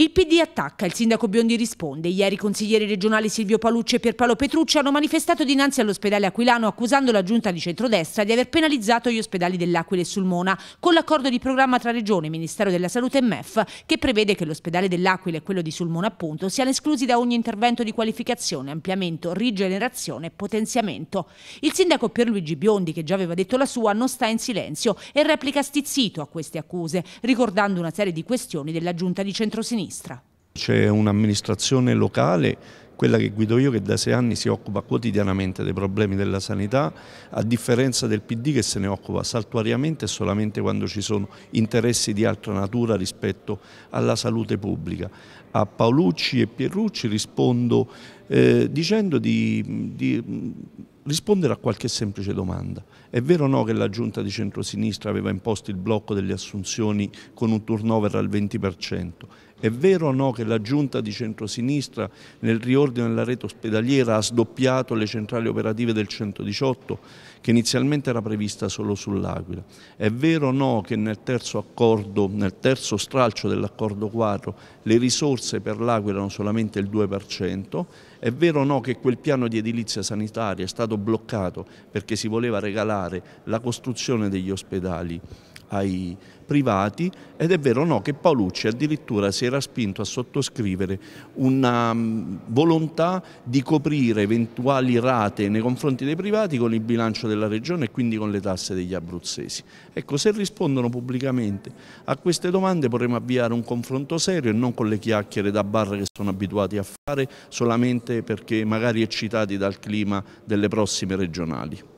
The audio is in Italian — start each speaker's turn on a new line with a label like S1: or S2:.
S1: Il PD attacca, il sindaco Biondi risponde. Ieri i consiglieri regionali Silvio Palucci e Pierpaolo Petrucci hanno manifestato dinanzi all'ospedale aquilano accusando la giunta di centrodestra di aver penalizzato gli ospedali dell'Aquila e Sulmona con l'accordo di programma tra Regione, Ministero della Salute e MEF che prevede che l'ospedale dell'Aquila e quello di Sulmona appunto siano esclusi da ogni intervento di qualificazione, ampliamento, rigenerazione e potenziamento. Il sindaco Pierluigi Biondi, che già aveva detto la sua, non sta in silenzio e replica stizzito a queste accuse, ricordando una serie di questioni della giunta di centrosinistra amministra?
S2: C'è un'amministrazione locale quella che guido io che da sei anni si occupa quotidianamente dei problemi della sanità, a differenza del PD che se ne occupa saltuariamente solamente quando ci sono interessi di altra natura rispetto alla salute pubblica. A Paolucci e Pierrucci rispondo eh, dicendo di, di rispondere a qualche semplice domanda. È vero o no che la giunta di centrosinistra aveva imposto il blocco delle assunzioni con un turnover al 20%? È vero o no che la giunta di centrosinistra nel riordino della rete ospedaliera ha sdoppiato le centrali operative del 118 che inizialmente era prevista solo sull'Aquila? È vero o no che nel terzo, accordo, nel terzo stralcio dell'accordo quadro le risorse per l'Aquila erano solamente il 2%? È vero o no che quel piano di edilizia sanitaria è stato bloccato perché si voleva regalare la costruzione degli ospedali ai privati ed è vero o no che Paolucci addirittura si era spinto a sottoscrivere una mm, volontà di coprire eventuali rate nei confronti dei privati con il bilancio della regione e quindi con le tasse degli abruzzesi. Ecco, se rispondono pubblicamente a queste domande potremmo avviare un confronto serio e non con le chiacchiere da barra che sono abituati a fare solamente perché magari eccitati dal clima delle prossime regionali.